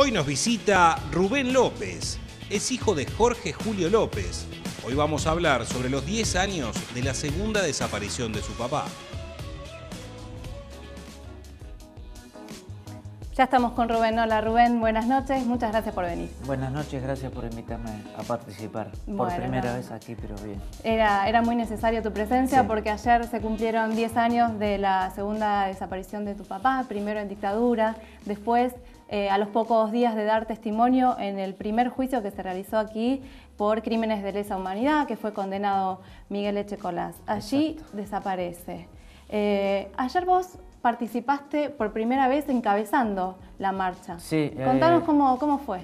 Hoy nos visita Rubén López, es hijo de Jorge Julio López. Hoy vamos a hablar sobre los 10 años de la segunda desaparición de su papá. Ya estamos con Rubén. Hola Rubén, buenas noches, muchas gracias por venir. Buenas noches, gracias por invitarme a participar. por primera vez aquí, pero bien. Era, era muy necesaria tu presencia porque ayer se cumplieron 10 años de la segunda desaparición de tu papá, primero en dictadura, después eh, a los pocos días de dar testimonio en el primer juicio que se realizó aquí por crímenes de lesa humanidad, que fue condenado Miguel Echecolás. Allí desaparece. Eh, ayer vos participaste por primera vez encabezando la marcha. Sí. Contanos eh, cómo, cómo fue.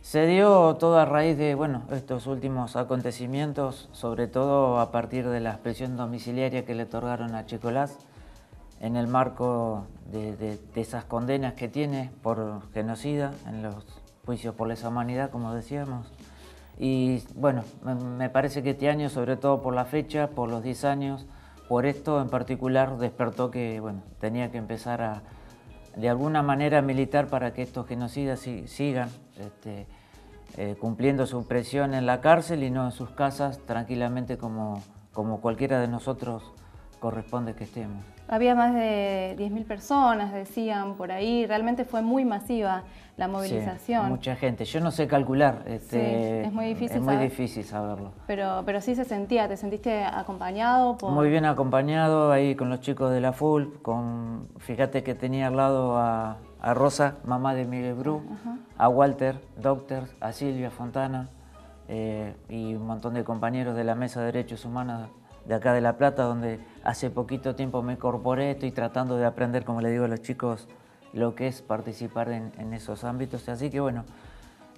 Se dio todo a raíz de estos últimos acontecimientos, sobre todo a partir de la expresión domiciliaria que le otorgaron a Checolás en el marco de, esas condenas que tiene por genocida en los juicios por lesa humanidad, como decíamos. Y bueno, me, parece que este año, sobre todo por la fecha, por los 10 años, por esto en particular despertó que bueno, tenía que empezar a, de alguna manera, militar para que estos genocidas sigan este, eh, cumpliendo su presión en la cárcel y no en sus casas tranquilamente como, como cualquiera de nosotros corresponde que estemos. Había más de 10.000 personas, decían por ahí, realmente fue muy masiva la movilización. mucha gente, yo no sé calcular, sí, este, es muy difícil, saberlo. Pero, pero sí se sentía, ¿te sentiste acompañado? Muy bien acompañado, ahí con los chicos de la FULP, con, fíjate que tenía al lado a, Rosa, mamá de Miguel Bru, a Walter, Doctor, a Silvia Fontana eh, y un montón de compañeros de la Mesa de Derechos Humanos de acá de La Plata, donde hace poquito tiempo me incorporé, estoy tratando de aprender, como le digo a los chicos, lo que es participar en, esos ámbitos. Así que bueno,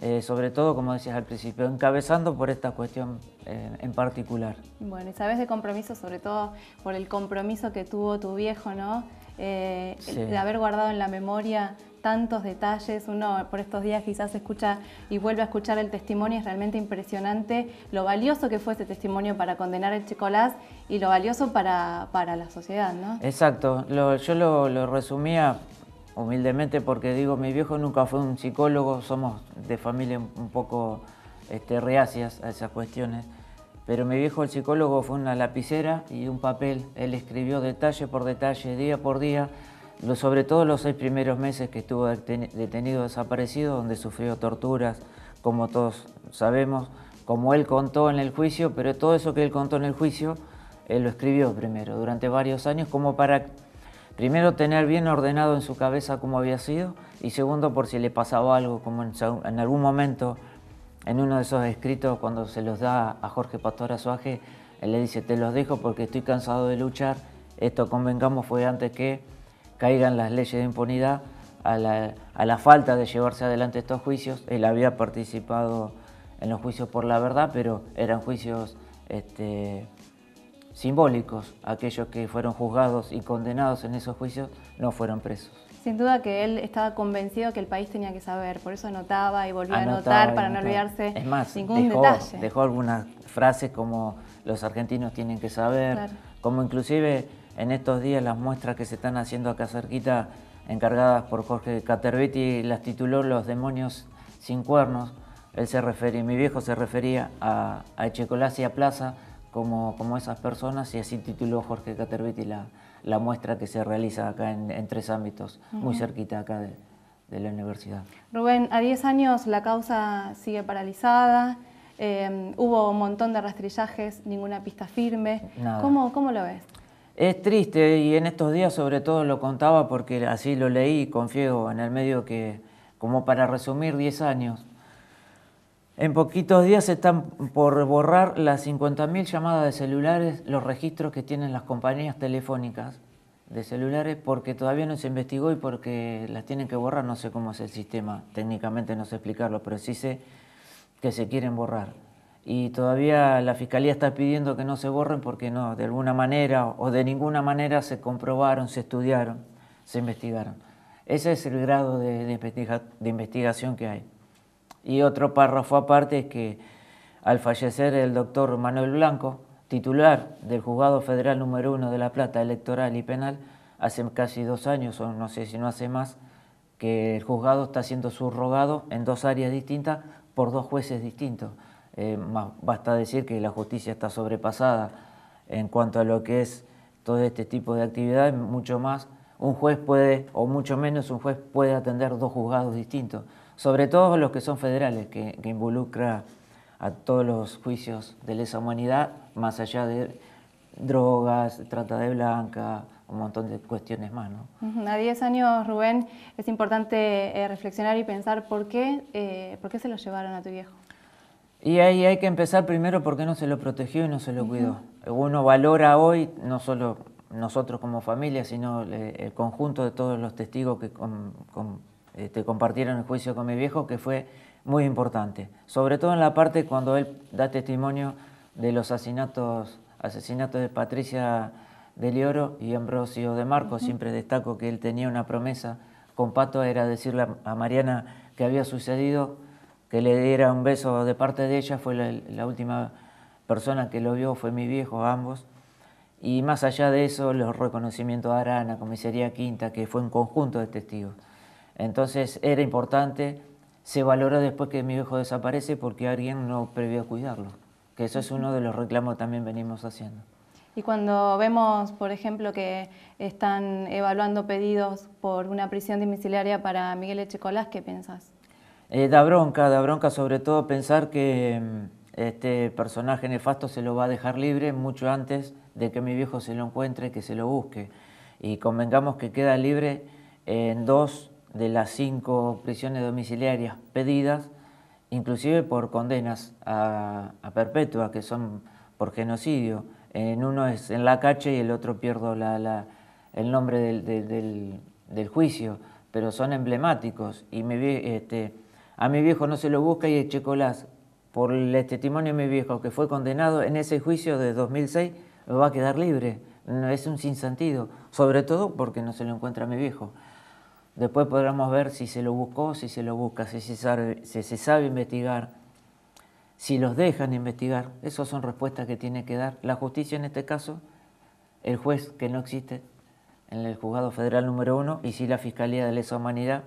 eh, sobre todo, como decías al principio, encabezando por esta cuestión eh, en particular. Bueno, y sabes de compromiso, sobre todo por el compromiso que tuvo tu viejo, ¿no? Eh, de haber guardado en la memoria tantos detalles, uno por estos días quizás escucha y vuelve a escuchar el testimonio, es realmente impresionante lo valioso que fue ese testimonio para condenar el Chicolás y lo valioso para, para la sociedad, ¿no? Exacto, yo lo, resumía humildemente porque digo, mi viejo nunca fue un psicólogo, somos de familia un poco este, reacias a esas cuestiones, pero mi viejo el psicólogo fue una lapicera y un papel, él escribió detalle por detalle, día por día, sobre todo los seis primeros meses que estuvo detenido desaparecido, donde sufrió torturas, como todos sabemos, como él contó en el juicio, pero todo eso que él contó en el juicio, él lo escribió primero, durante varios años, como para primero tener bien ordenado en su cabeza cómo había sido, y segundo por si le pasaba algo, como en, algún momento, en uno de esos escritos, cuando se los da a Jorge Pastor Azuaje, él le dice, te los dejo porque estoy cansado de luchar, esto convengamos fue antes que caigan las leyes de impunidad a la, falta de llevarse adelante estos juicios. Él había participado en los juicios por la verdad, pero eran juicios este, simbólicos. Aquellos que fueron juzgados y condenados en esos juicios no fueron presos. Sin duda que él estaba convencido que el país tenía que saber, por eso anotaba y volvió a anotar para no olvidarse es más, ningún dejó, detalle. Dejó algunas frases como los argentinos tienen que saber, como inclusive en estos días las muestras que se están haciendo acá cerquita, encargadas por Jorge Caterviti las tituló Los demonios sin cuernos. Él se refería, mi viejo se refería a, a y a Plaza como, como esas personas y así tituló Jorge Caterviti la, muestra que se realiza acá en, tres ámbitos, muy cerquita acá de, la universidad. Rubén, a 10 años la causa sigue paralizada, eh, hubo un montón de rastrillajes, ninguna pista firme. ¿Cómo, ¿Cómo lo ves? Es triste y en estos días sobre todo lo contaba porque así lo leí, confío en el medio que, como para resumir, 10 años. En poquitos días están por borrar las 50.000 llamadas de celulares, los registros que tienen las compañías telefónicas de celulares, porque todavía no se investigó y porque las tienen que borrar. No sé cómo es el sistema, técnicamente no sé explicarlo, pero sí sé que se quieren borrar y todavía la Fiscalía está pidiendo que no se borren porque no, de alguna manera o de ninguna manera se comprobaron, se estudiaron, se investigaron. Ese es el grado de, investigación que hay. Y otro párrafo aparte es que al fallecer el doctor Manuel Blanco, titular del Juzgado Federal número Uno de La Plata, electoral y penal, hace casi dos años, o no sé si no hace más, que el juzgado está siendo subrogado en dos áreas distintas por dos jueces distintos. Eh, basta decir que la justicia está sobrepasada en cuanto a lo que es todo este tipo de actividades, mucho más un juez puede, o mucho menos un juez puede atender dos juzgados distintos, sobre todo los que son federales, que, que involucra a todos los juicios de lesa humanidad, más allá de drogas, trata de blanca, un montón de cuestiones más. ¿no? A 10 años, Rubén, es importante eh, reflexionar y pensar por qué, eh, por qué se lo llevaron a tu viejo. Y ahí hay que empezar primero porque no se lo protegió y no se lo cuidó. Uno valora hoy, no solo nosotros como familia, sino eh, el conjunto de todos los testigos que este, compartieron el juicio con mi viejo, que fue muy importante. Sobre todo en la parte cuando él da testimonio de los asesinatos, asesinatos de Patricia de Lioro y Ambrosio de Marco. Siempre destaco que él tenía una promesa con Pato, era decirle a Mariana que había sucedido que le diera un beso de parte de ella, fue la, última persona que lo vio, fue mi viejo, ambos. Y más allá de eso, los reconocimientos a Arana, Comisaría Quinta, que fue un conjunto de testigos. Entonces era importante, se valoró después que mi viejo desaparece porque alguien no previó cuidarlo, que eso es uno de los reclamos también venimos haciendo. Y cuando vemos, por ejemplo, que están evaluando pedidos por una prisión domiciliaria para Miguel Echecolás, ¿qué piensas? Eh, da bronca, da bronca sobre todo pensar que mm, este personaje nefasto se lo va a dejar libre mucho antes de que mi viejo se lo encuentre, que se lo busque. Y convengamos que queda libre en dos de las cinco prisiones domiciliarias pedidas, inclusive por condenas a, perpetua, que son por genocidio. En uno es en la cache y el otro pierdo el nombre del, juicio, pero son emblemáticos. Y me, a mi viejo no se lo busca y colas por el testimonio de mi viejo que fue condenado en ese juicio de 2006, va a quedar libre. Es un sinsentido, sobre todo porque no se lo encuentra a mi viejo. Después podremos ver si se lo buscó, si se lo busca, si se sabe, investigar, si los dejan investigar. Esas son respuestas que tiene que dar la justicia en este caso, el juez que no existe en el juzgado federal número uno y si la Fiscalía de Lesa Humanidad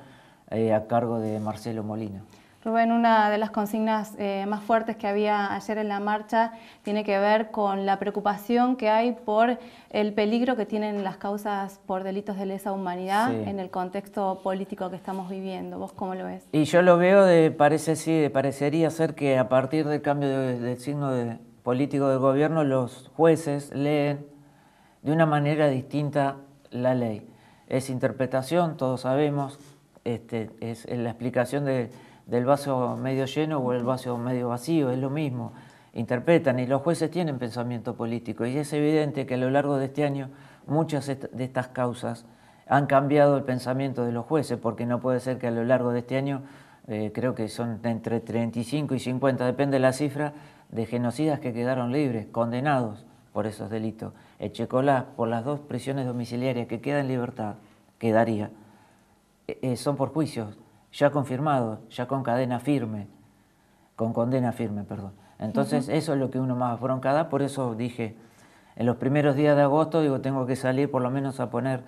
eh, a cargo de Marcelo Molina. Rubén, una de las consignas eh, más fuertes que había ayer en la marcha tiene que ver con la preocupación que hay por el peligro que tienen las causas por delitos de lesa humanidad en el contexto político que estamos viviendo. ¿Vos cómo lo ves? Y yo lo veo de, parece sí, de parecería ser que a partir del cambio de signo de, político del gobierno, los jueces leen de una manera distinta la ley. Es interpretación, todos sabemos, este, es la explicación del vaso medio lleno o el vaso medio vacío, es lo mismo. Interpretan y los jueces tienen pensamiento político y es evidente que a lo largo de este año muchas de estas causas han cambiado el pensamiento de los jueces, porque no puede ser que a lo largo de este año, eh, creo que son entre 35 y 50, depende de la cifra, de genocidas que quedaron libres, condenados por esos delitos. Echecolá, por las dos prisiones domiciliarias que queda en libertad, quedaría. Eh, eh, son por juicios, ya confirmados, ya con cadena firme, con condena firme, perdón. Entonces eso es lo que uno más bronca da, por eso dije, en los primeros días de agosto digo, tengo que salir por lo menos a poner,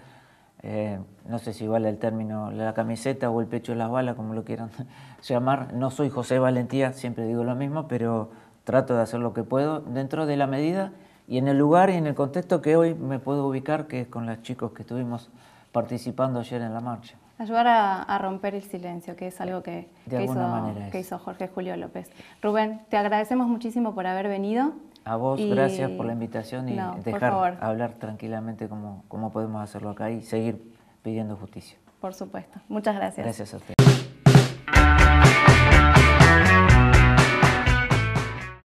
eh, no sé si vale el término, la camiseta o el pecho de las balas, como lo quieran llamar. No soy José Valentía, siempre digo lo mismo, pero trato de hacer lo que puedo dentro de la medida y en el lugar y en el contexto que hoy me puedo ubicar, que es con los chicos que estuvimos participando ayer en la marcha. Ayudar a, romper el silencio, que es algo que, hizo, Jorge Julio López. Rubén, te agradecemos muchísimo por haber venido. A vos, gracias por la invitación y dejar hablar tranquilamente como, podemos hacerlo acá y seguir pidiendo justicia. Por supuesto. Muchas gracias. Gracias a usted.